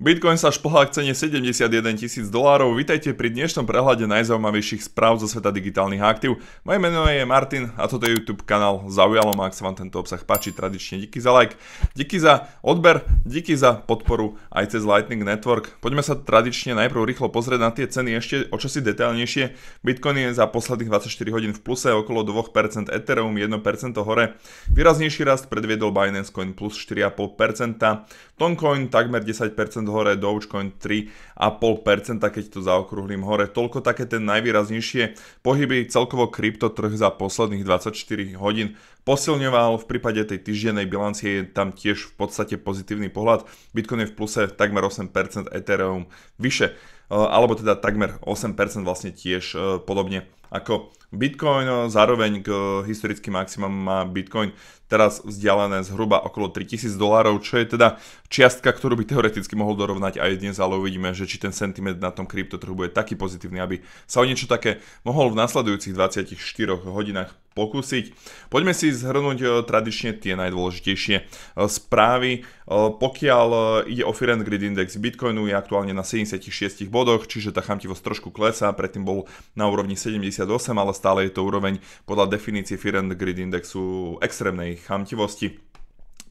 Bitcoin sa šplhá k cene 71 tisíc dolárov. Vítajte pri dnešnom prehľade najzaujímavejších správ zo sveta digitálnych aktív. Moje meno je Martin a toto je YouTube kanál Zaujalo ma, ak sa vám tento obsah páči, tradične díky za like, díky za odber, díky za podporu aj cez Lightning Network. Poďme sa tradične najprv rýchlo pozrieť na tie ceny ešte o čosi detailnejšie. Bitcoin je za posledných 24 hodín v pluse okolo 2%, Ethereum 1% hore. Výraznejší rast predviedol Binance Coin plus 4,5%, Toncoin takmer 10% hore, Dogecoin 3,5%, keď to zaokrúhlim hore. Toľko také ten najvýraznejšie pohyby celkovo kryptotrh za posledných 24 hodín posilňoval. V prípade tej týždennej bilancie je tam tiež v podstate pozitívny pohľad. Bitcoin je v pluse takmer 8%, Ethereum vyše e, alebo teda takmer 8% vlastne tiež e, podobne ako Bitcoin. E, zároveň k historickým maximám má Bitcoin teraz vzdialené zhruba okolo 3000 dolárov, čo je teda čiastka, ktorú by teoreticky mohol dorovnať aj dnes, ale uvidíme, že či ten sentiment na tom kryptotrhu bude taký pozitívny, aby sa o niečo také mohol v nasledujúcich 24 hodinách pokúsiť. Poďme si zhrnúť e, tradične tie najdôležitejšie e, správy. E, pokiaľ ide o Firen Grid Index Bitcoinu, je aktuálne na 76 bodoch, čiže tá chamtivosť trošku klesá, predtým bol na úrovni 78, ale stále je to úroveň podľa definície Firen Grid Indexu extrémnej chamtivosti.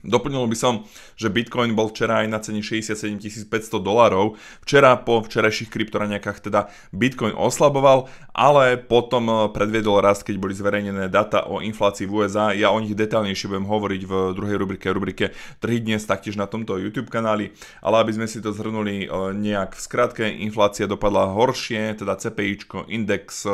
Doplnilo by som, že Bitcoin bol včera aj na cene 67 500 dolarov. Včera po včerajších kryptoraniakách teda Bitcoin oslaboval, ale potom eh, predviedol rast, keď boli zverejnené data o inflácii v USA. Ja o nich detaľnejšie budem hovoriť v druhej rubrike, rubrike Trhy dnes, taktiež na tomto YouTube kanáli. Ale aby sme si to zhrnuli eh, nejak v skratke, inflácia dopadla horšie, teda CPI, index eh,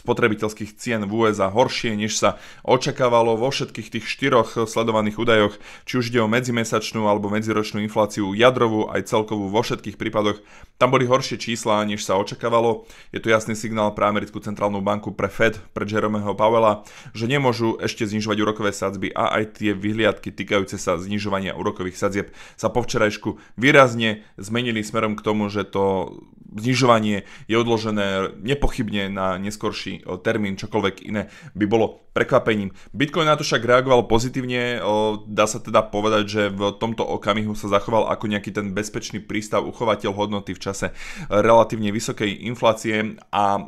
spotrebiteľských cien v USA horšie, než sa očakávalo vo všetkých tých štyroch sledovaných údajoch prípadoch, či už ide o medzimesačnú alebo medziročnú infláciu jadrovú aj celkovú vo všetkých prípadoch, tam boli horšie čísla, než sa očakávalo. Je to jasný signál pre americkú centrálnu banku, pre Fed, pre Jeromeho Powella, že nemôžu ešte znižovať úrokové sadzby a aj tie vyhliadky týkajúce sa znižovania úrokových sadzieb sa po včerajšku výrazne zmenili smerom k tomu, že to znižovanie je odložené nepochybne na neskorší eh, termín, čokoľvek iné by bolo prekvapením. Bitcoin na to však reagoval pozitívne, eh, dá sa teda povedať, že v tomto okamihu sa zachoval ako nejaký ten bezpečný prístav, uchovateľ hodnoty v čase eh, relatívne vysokej inflácie a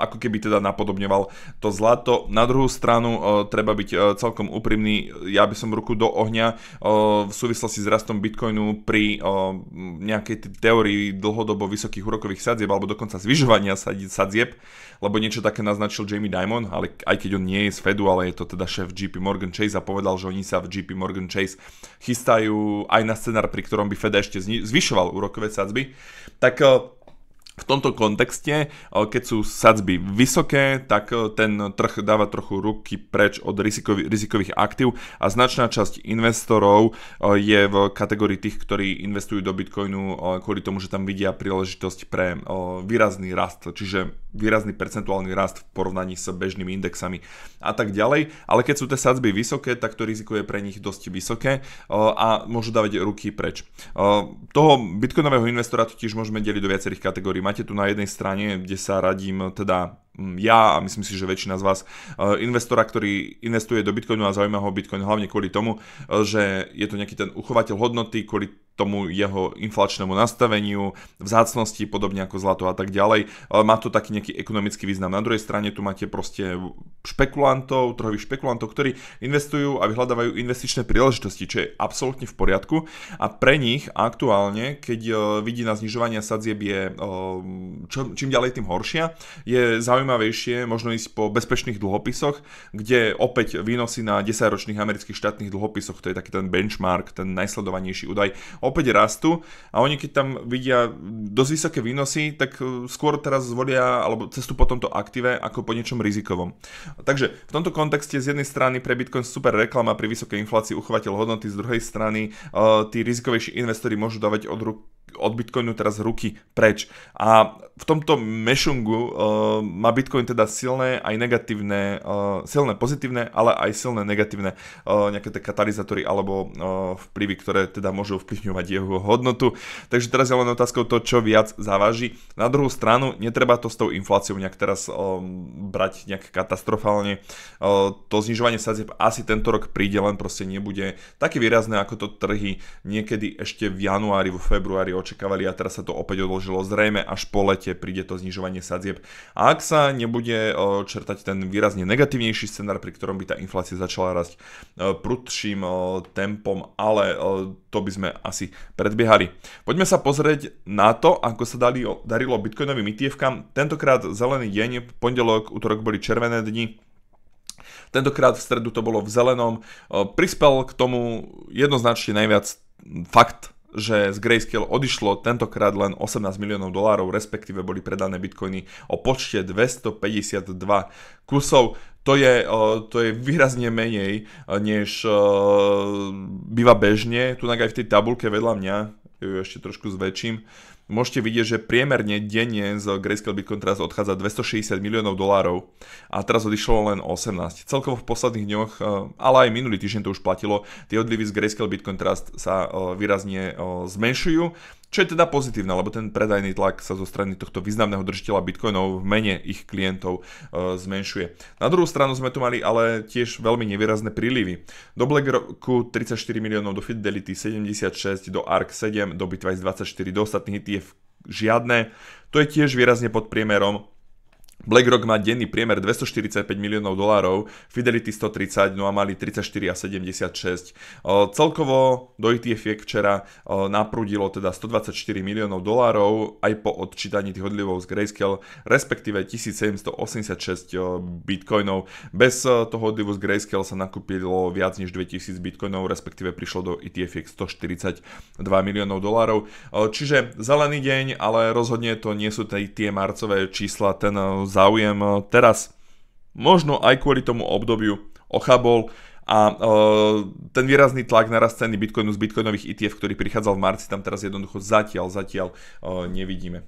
ako keby teda napodobňoval to zlato. Na druhú stranu treba byť celkom úprimný, ja by som ruku do ohňa v súvislosti s rastom Bitcoinu pri nejakej teórii dlhodobo vysokých nízkych úrokových sadzieb alebo dokonca zvyžovania sadzieb, lebo niečo také naznačil Jamie Dimon, ale aj keď on nie je z Fedu, ale je to teda šéf JP Morgan Chase a povedal, že oni sa v JP Morgan Chase chystajú aj na scenár, pri ktorom by Fed ešte zvyšoval úrokové sadzby, tak eh, v tomto kontexte, eh, keď sú sadzby vysoké, tak eh, ten trh dáva trochu ruky preč od rizikových, rizikových aktív a značná časť investorov eh, je v kategórii tých, ktorí investujú do Bitcoinu kvôli tomu, že tam vidia príležitosť pre výrazný rast, čiže výrazný percentuálny rast v porovnaní s bežnými indexami a tak ďalej. Ale keď sú tie sadzby vysoké, tak to riziko je pre nich dosť vysoké a môžu dávať ruky preč. Toho bitcoinového investora totiž môžeme deliť do viacerých kategórií máte tu na jednej strane, kde sa radím teda ja a myslím si, že väčšina z vás, e, investora, ktorý investuje do Bitcoinu a zaujíma ho Bitcoin hlavne kvôli tomu, e, že je to nejaký ten uchovateľ hodnoty, kvôli tomu jeho inflačnému nastaveniu, vzácnosti, podobne ako zlato a tak ďalej. E, má to taký nejaký ekonomický význam. Na druhej strane tu máte proste špekulantov, trhových špekulantov, ktorí investujú a vyhľadávajú investičné príležitosti, čo je absolútne v poriadku. A pre nich aktuálne, keď vidí na znižovanie sadzieb je čím ďalej tým horšia, je zaujímavé zaujímavejšie možno ísť po bezpečných dlhopisoch, kde opäť výnosy na 10-ročných amerických štátnych dlhopisoch, to je taký ten benchmark, ten najsledovanejší údaj, opäť rastú a oni keď tam vidia dosť vysoké výnosy, tak e, skôr teraz zvolia alebo cestu po tomto aktíve ako po niečom rizikovom. Takže v tomto kontexte z jednej strany pre Bitcoin super reklama pri vysokej inflácii uchovateľ hodnoty, z druhej strany e, tí rizikovejší investori môžu dávať od ruky od Bitcoinu teraz ruky preč. A v tomto mešungu uh, má Bitcoin teda silné aj negatívne, uh, silné pozitívne, ale aj silné negatívne uh, nejaké tie katalizátory alebo uh, vplyvy, ktoré teda môžu vplyvňovať jeho hodnotu. Takže teraz je len otázkou to, čo viac zaváži. Na druhú stranu, netreba to s tou infláciou nejak teraz um, brať nejak katastrofálne. Uh, to znižovanie sadzieb asi tento rok príde, len proste nebude také výrazné, ako to trhy niekedy ešte v januári, v februári očakávali a teraz sa to opäť odložilo. Zrejme až po lete príde to znižovanie sadzieb. A ak sa nebude e, čertať ten výrazne negatívnejší scenár, pri ktorom by tá inflácia začala rásť e, prudším e, tempom, ale to by sme asi predbiehali. Poďme sa pozrieť na to, ako sa dali, darilo bitcoinovým etf kám Tentokrát zelený deň, pondelok, útorok boli červené dni, Tentokrát v stredu to bolo v zelenom. Prispel k tomu jednoznačne najviac fakt že z Grayscale odišlo tentokrát len 18 miliónov dolárov, respektíve boli predané bitcoiny o počte 252 kusov. To je, to je výrazne menej, e, než e, býva bežne. Tu aj v tej tabulke vedľa mňa, ju ešte trošku zväčším, môžete vidieť, že priemerne denne z Grayscale Bitcoin teraz odchádza 260 miliónov dolárov a teraz odišlo len 18. Celkovo v posledných dňoch, e, ale aj minulý týždeň to už platilo, tie odlivy z Grayscale Bitcoin Trust e, sa e, výrazne zmenšujú, čo je teda pozitívne, lebo ten predajný tlak sa zo strany tohto významného držiteľa bitcoinov v mene ich klientov e, zmenšuje. Na druhú stranu sme tu mali ale tiež veľmi nevýrazné prílivy. Do BlackRocku 34 miliónov, do Fidelity 76, do ARK 7, do Bitwise 24, do ostatných ETF je žiadne. To je tiež výrazne pod priemerom. BlackRock má denný priemer 245 miliónov dolárov, Fidelity 130, no a mali 34 a 76. Celkovo do ETF včera naprúdilo teda 124 miliónov dolárov aj po odčítaní tých odlivov z Grayscale, respektíve 1786 bitcoinov. Bez toho odlivu z Grayscale sa nakúpilo viac než 2000 bitcoinov, respektíve prišlo do ETF 142 miliónov dolárov. Čiže zelený deň, ale rozhodne to nie sú tie marcové čísla, ten záujem eh, teraz. Možno aj kvôli tomu obdobiu ochabol a eh, ten výrazný tlak na rast ceny Bitcoinu z Bitcoinových ETF, ktorý prichádzal v marci, tam teraz jednoducho zatiaľ, zatiaľ eh, nevidíme.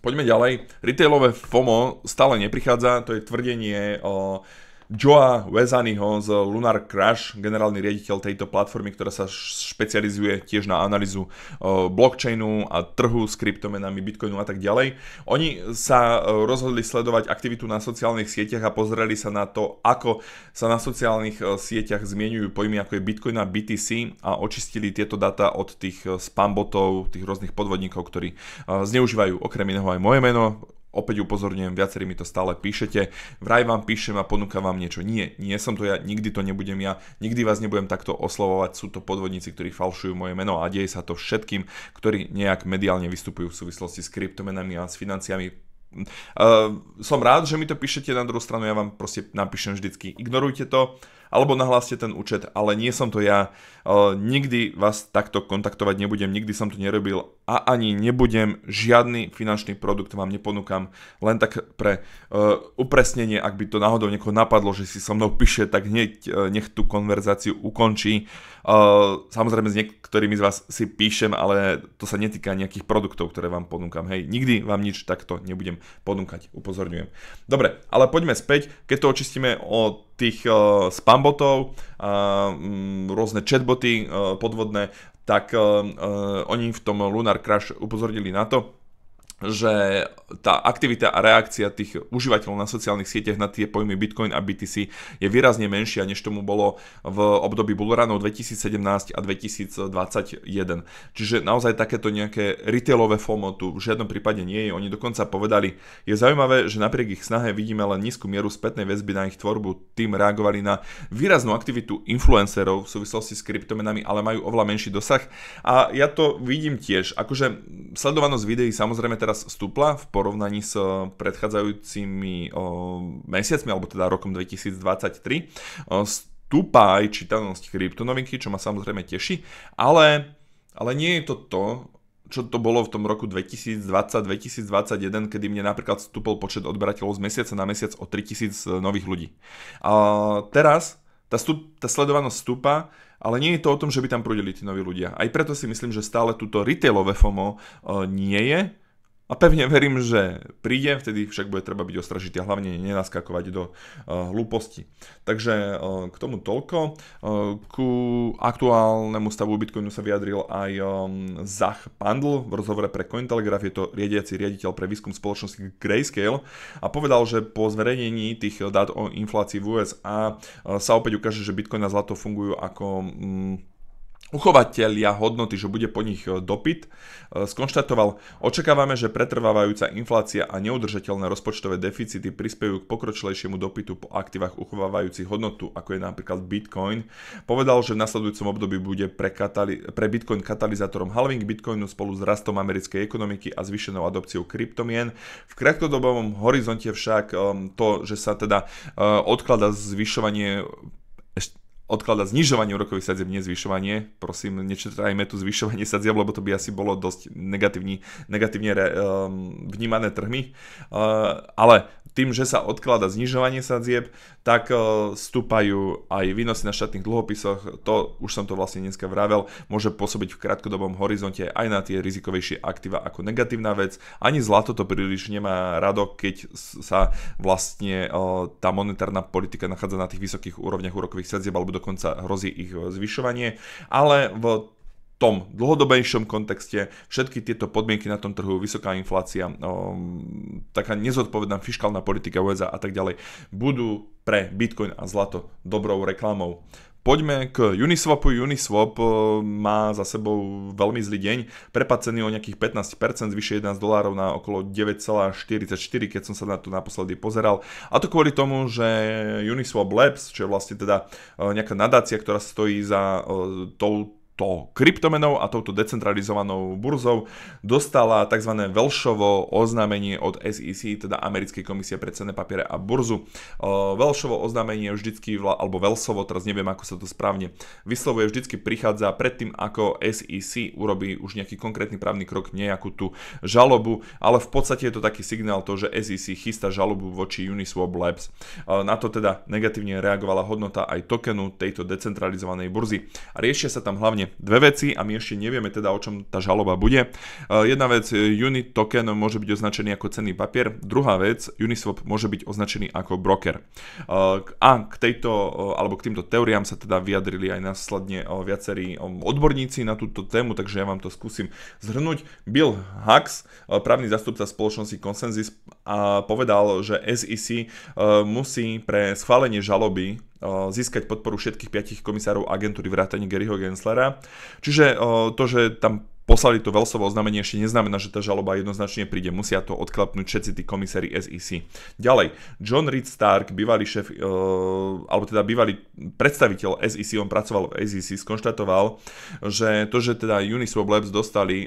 Poďme ďalej. Retailové FOMO stále neprichádza, to je tvrdenie uh, Joa Wezaniho z Lunar Crash, generálny riaditeľ tejto platformy, ktorá sa špecializuje tiež na analýzu blockchainu a trhu s kryptomenami, bitcoinu a tak ďalej. Oni sa rozhodli sledovať aktivitu na sociálnych sieťach a pozreli sa na to, ako sa na sociálnych sieťach zmienujú pojmy ako je bitcoin a BTC a očistili tieto data od tých spambotov, tých rôznych podvodníkov, ktorí zneužívajú okrem iného aj moje meno, Opäť upozorňujem, viacerí mi to stále píšete. Vraj vám píšem a ponúkam vám niečo. Nie, nie som to ja, nikdy to nebudem ja, nikdy vás nebudem takto oslovovať. Sú to podvodníci, ktorí falšujú moje meno a deje sa to všetkým, ktorí nejak mediálne vystupujú v súvislosti s kryptomenami a s financiami. Uh, som rád, že mi to píšete, na druhú stranu ja vám proste napíšem vždycky, ignorujte to, alebo nahláste ten účet, ale nie som to ja, uh, nikdy vás takto kontaktovať nebudem, nikdy som to nerobil a ani nebudem. Žiadny finančný produkt vám neponúkam. Len tak pre e, upresnenie, ak by to náhodou niekoho napadlo, že si so mnou píše, tak hneď e, nech tú konverzáciu ukončí. E, samozrejme s niektorými z vás si píšem, ale to sa netýka nejakých produktov, ktoré vám ponúkam. Hej, nikdy vám nič takto nebudem ponúkať, upozorňujem. Dobre, ale poďme späť, keď to očistíme od tých uh, spambotov, uh, mm, rôzne chatboty uh, podvodné, tak uh, oni v tom Lunar Crash upozornili na to, že tá aktivita a reakcia tých užívateľov na sociálnych sieťach na tie pojmy Bitcoin a BTC je výrazne menšia, než tomu bolo v období bullranov 2017 a 2021. Čiže naozaj takéto nejaké retailové FOMO tu v žiadnom prípade nie je. Oni dokonca povedali, je zaujímavé, že napriek ich snahe vidíme len nízku mieru spätnej väzby na ich tvorbu, tým reagovali na výraznú aktivitu influencerov v súvislosti s kryptomenami, ale majú oveľa menší dosah. A ja to vidím tiež. Akože sledovanosť videí samozrejme teraz teraz stúpla v porovnaní s eh, predchádzajúcimi eh, mesiacmi, alebo teda rokom 2023. Eh, stúpa aj čítanosť kryptonovinky, čo ma samozrejme teší, ale, ale nie je to to, čo to bolo v tom roku 2020-2021, kedy mne napríklad stúpol počet odberateľov z mesiaca na mesiac o 3000 nových ľudí. A teraz tá, stup, tá sledovanosť stúpa, ale nie je to o tom, že by tam prúdili tí noví ľudia. Aj preto si myslím, že stále túto retailové FOMO nie je, a pevne verím, že príde, vtedy však bude treba byť ostražitý a hlavne nenaskakovať do uh, hlúposti. Takže uh, k tomu toľko. Uh, ku aktuálnemu stavu Bitcoinu sa vyjadril aj um, Zach Pandl v rozhovore pre Cointelegraph, je to riadiaci riaditeľ pre výskum spoločnosti Grayscale a povedal, že po zverejnení tých dát o inflácii v USA uh, sa opäť ukáže, že Bitcoin a zlato fungujú ako... Um, uchovateľia hodnoty, že bude po nich e, dopyt, e, skonštatoval, očakávame, že pretrvávajúca inflácia a neudržateľné rozpočtové deficity prispejú k pokročilejšiemu dopytu po aktívach uchovávajúcich hodnotu, ako je napríklad Bitcoin. Povedal, že v nasledujúcom období bude pre, katali- pre Bitcoin katalizátorom halving Bitcoinu spolu s rastom americkej ekonomiky a zvýšenou adopciou kryptomien. V krátkodobom horizonte však e, to, že sa teda odklada zvyšovanie odkladať znižovanie úrokových sadzieb, nie zvyšovanie. Prosím, nečetrajme tu zvyšovanie sadzieb, lebo to by asi bolo dosť negatívne re, um, vnímané trhmi. Uh, ale tým, že sa odklada znižovanie sadzieb, tak e, stúpajú aj výnosy na štátnych dlhopisoch. To už som to vlastne dneska vravel, môže pôsobiť v krátkodobom horizonte aj na tie rizikovejšie aktíva ako negatívna vec. Ani zlato to príliš nemá rado, keď sa vlastne e, tá monetárna politika nachádza na tých vysokých úrovniach úrokových sadzieb alebo dokonca hrozí ich e, zvyšovanie. Ale v tom dlhodobejšom kontexte všetky tieto podmienky na tom trhu, vysoká inflácia, um, taká nezodpovedná fiskálna politika USA a tak ďalej budú pre Bitcoin a zlato dobrou reklamou. Poďme k Uniswapu. Uniswap ehm, má za sebou veľmi zlý deň. Prepad ceny o nejakých 15%, vyše 11 dolárov na okolo 9,44, keď som sa na to naposledy pozeral. A to kvôli tomu, že Uniswap Labs, čo je vlastne teda ehm, nejaká nadácia, ktorá stojí za tou to kryptomenou a touto decentralizovanou burzou dostala tzv. Velšovo oznámenie od SEC, teda Americkej komisie pre cenné papiere a burzu. Velšovo oznámenie vždycky, alebo Velsovo, teraz neviem, ako sa to správne vyslovuje, vždycky prichádza predtým, ako SEC urobí už nejaký konkrétny právny krok, nejakú tú žalobu, ale v podstate je to taký signál to, že SEC chystá žalobu voči Uniswap Labs. Na to teda negatívne reagovala hodnota aj tokenu tejto decentralizovanej burzy. A riešia sa tam hlavne dve veci a my ešte nevieme teda, o čom tá žaloba bude. E, jedna vec, e, unit token môže byť označený ako cenný papier. Druhá vec, Uniswap môže byť označený ako broker. E, a k tejto, alebo k týmto teóriám sa teda vyjadrili aj následne viacerí odborníci na túto tému, takže ja vám to skúsim zhrnúť. Bill Hux, právny zastupca spoločnosti Consensus, povedal, že SEC musí pre schválenie žaloby získať podporu všetkých piatich komisárov agentúry vrátane Garyho Genslera Čiže to, že tam poslali to Velsovo oznámenie ešte neznamená, že tá žaloba jednoznačne príde. Musia to odklapnúť všetci tí komisári SEC. Ďalej, John Reed Stark, bývalý šéf, e, alebo teda bývalý predstaviteľ SEC, on pracoval v SEC, skonštatoval, že to, že teda Uniswap Labs dostali e,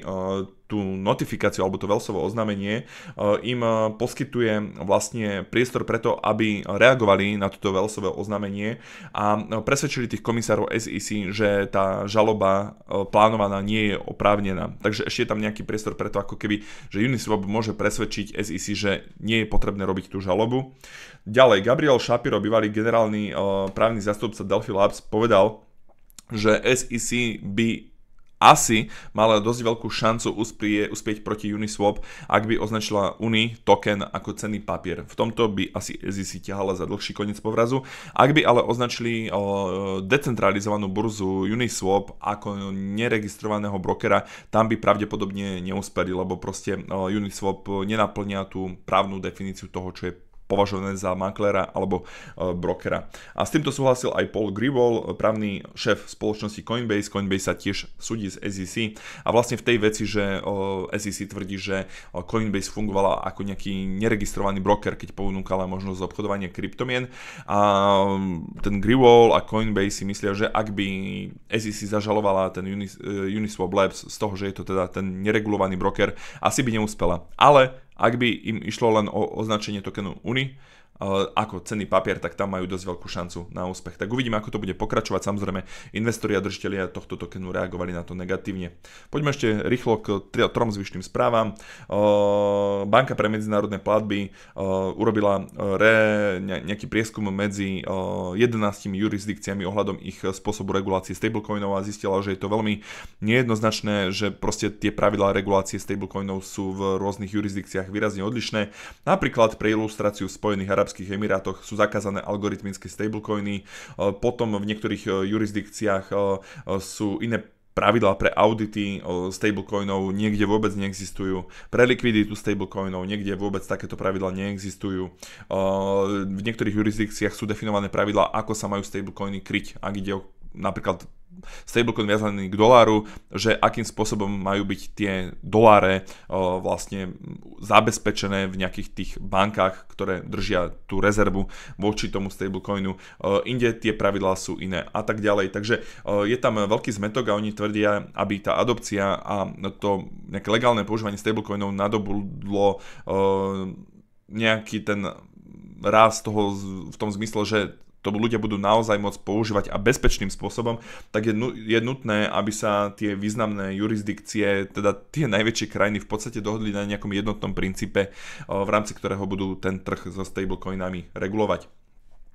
tú notifikáciu alebo to veľsové oznámenie e, im e, poskytuje vlastne priestor preto, aby reagovali na toto veľsové oznámenie a e, presvedčili tých komisárov SEC, že tá žaloba plánovaná nie je oprávnená. Takže ešte je tam nejaký priestor preto, ako keby, že Uniswap môže presvedčiť SEC, že nie je potrebné robiť tú žalobu. Ďalej, Gabriel Shapiro, bývalý generálny právny zastupca Delphi Labs, povedal, že SEC by asi mala dosť veľkú šancu uspie, uspieť proti Uniswap, ak by označila Uni token ako cenný papier. V tomto by asi si ťahala za dlhší koniec povrazu. Ak by ale označili decentralizovanú burzu Uniswap ako neregistrovaného brokera, tam by pravdepodobne neúspeli, lebo proste Uniswap nenaplňa tú právnu definíciu toho, čo je považované za maklera alebo eh, brokera. A s týmto súhlasil aj Paul Gribol, právny šéf spoločnosti Coinbase. Coinbase sa tiež súdi z SEC a vlastne v tej veci, že eh, SEC tvrdí, že eh, Coinbase fungovala ako nejaký neregistrovaný broker, keď ponúkala možnosť obchodovania kryptomien a mm, ten Gribol a Coinbase si myslia, že ak by SEC zažalovala ten Unis- Uniswap Labs z toho, že je to teda ten neregulovaný broker, asi by neúspela. Ale ak by im išlo len o označenie tokenu UNI, ako cenný papier, tak tam majú dosť veľkú šancu na úspech. Tak uvidíme, ako to bude pokračovať. Samozrejme, investori a držiteľia tohto tokenu reagovali na to negatívne. Poďme ešte rýchlo k trom zvyšným správam. Banka pre medzinárodné platby urobila re, nejaký prieskum medzi 11 jurisdikciami ohľadom ich spôsobu regulácie stablecoinov a zistila, že je to veľmi nejednoznačné, že proste tie pravidlá regulácie stablecoinov sú v rôznych jurisdikciách výrazne odlišné. Napríklad pre ilustráciu Spojených Arab Arabských Emirátoch sú zakázané algoritmické stablecoiny, e, potom v niektorých e, jurisdikciách e, sú iné pravidlá pre audity stablecoinov niekde vôbec neexistujú, pre likviditu stablecoinov niekde vôbec takéto pravidlá neexistujú. V niektorých jurisdikciách sú definované pravidlá, ako sa majú stablecoiny kryť, ak ide o napríklad stablecoin viazaný k doláru, že akým spôsobom majú byť tie doláre vlastne zabezpečené v nejakých tých bankách, ktoré držia tú rezervu voči tomu stablecoinu. inde tie pravidlá sú iné a tak ďalej. Takže je tam veľký zmetok a oni tvrdia, aby tá adopcia a to nejaké legálne používanie stablecoinov nadobudlo nejaký ten rast toho v tom zmysle, že to ľudia budú naozaj môcť používať a bezpečným spôsobom, tak je, je nutné, aby sa tie významné jurisdikcie, teda tie najväčšie krajiny v podstate dohodli na nejakom jednotnom princípe, v rámci ktorého budú ten trh so stablecoinami regulovať.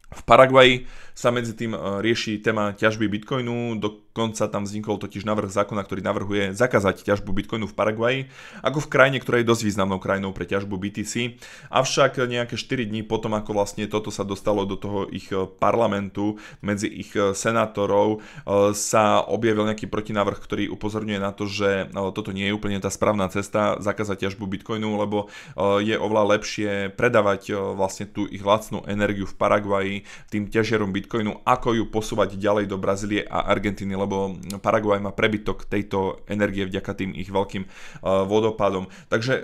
V Paraguaji sa medzi tým rieši téma ťažby bitcoinu, do dokonca tam vznikol totiž návrh zákona, ktorý navrhuje zakázať ťažbu bitcoinu v Paraguaji, ako v krajine, ktorá je dosť významnou krajinou pre ťažbu BTC. Avšak nejaké 4 dní potom, ako vlastne toto sa dostalo do toho ich e, parlamentu, medzi ich e, senátorov, e, sa objavil nejaký protinávrh, ktorý upozorňuje na to, že toto nie je úplne tá správna cesta zakázať ťažbu bitcoinu, lebo je oveľa lepšie predávať vlastne tú ich lacnú energiu v Paraguaji tým ťažiarom bitcoinu, ako ju posúvať ďalej do Brazílie a Argentíny, lebo Paraguaj má prebytok tejto energie vďaka tým ich veľkým eh, vodopádom. Takže eh,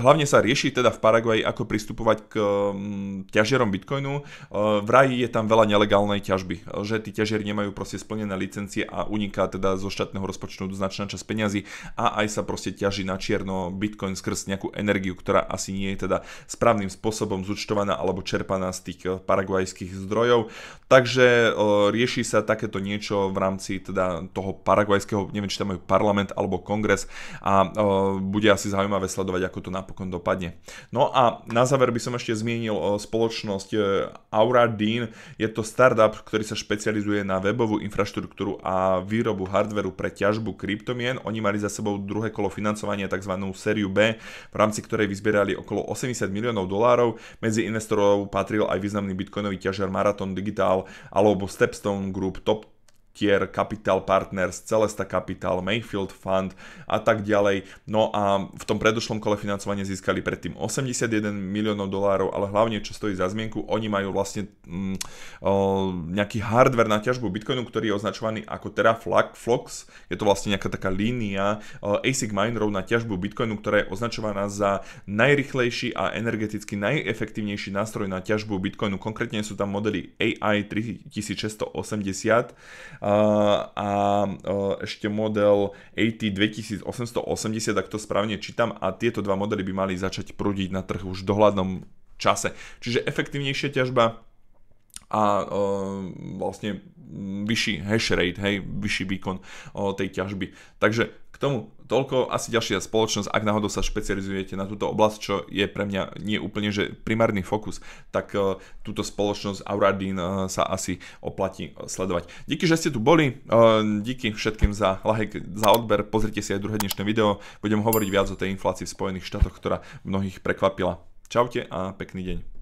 hlavne sa rieši teda v Paraguaji, ako pristupovať k mm, ťažiarom Bitcoinu. Eh, v raji je tam veľa nelegálnej ťažby, že tí ťažiari nemajú proste splnené licencie a uniká teda zo štátneho rozpočtu značná časť peňazí a aj sa proste ťaží na čierno Bitcoin skrz nejakú energiu, ktorá asi nie je teda správnym spôsobom zúčtovaná alebo čerpaná z tých paraguajských zdrojov. Takže rieši sa takéto niečo v rámci teda toho paraguajského, neviem, či tam majú parlament alebo kongres a e, bude asi zaujímavé sledovať, ako to napokon dopadne. No a na záver by som ešte zmienil e, spoločnosť e, Aura Dean. Je to startup, ktorý sa špecializuje na webovú infraštruktúru a výrobu hardveru pre ťažbu kryptomien. Oni mali za sebou druhé kolo financovania, tzv. sériu B, v rámci ktorej vyzbierali okolo 80 miliónov dolárov. Medzi investorov patril aj významný bitcoinový ťažar Marathon Digital alebo Stepstone Group, Top Tier Capital Partners, Celesta Capital, Mayfield Fund a tak ďalej. No a v tom predošlom kole financovania získali predtým 81 miliónov dolárov, ale hlavne čo stojí za zmienku, oni majú vlastne mm, o, nejaký hardware na ťažbu Bitcoinu, ktorý je označovaný ako Teraflox. Je to vlastne nejaká taká línia o, ASIC minerov na ťažbu Bitcoinu, ktorá je označovaná za najrychlejší a energeticky najefektívnejší nástroj na ťažbu Bitcoinu. Konkrétne sú tam modely AI 3680 a ešte model AT 2880, ak to správne čítam, a tieto dva modely by mali začať prúdiť na trhu už v dohľadnom čase. Čiže efektívnejšia ťažba a vlastne vyšší hash rate, hej, vyšší výkon tej ťažby. Takže tomu toľko asi ďalšia spoločnosť, ak náhodou sa špecializujete na túto oblasť, čo je pre mňa nie úplne že primárny fokus, tak e, túto spoločnosť Auradin e, sa asi oplatí sledovať. Díky, že ste tu boli, e, díky všetkým za like, za odber, pozrite si aj druhé dnešné video, budem hovoriť viac o tej inflácii v Spojených štátoch, ktorá mnohých prekvapila. Čaute a pekný deň.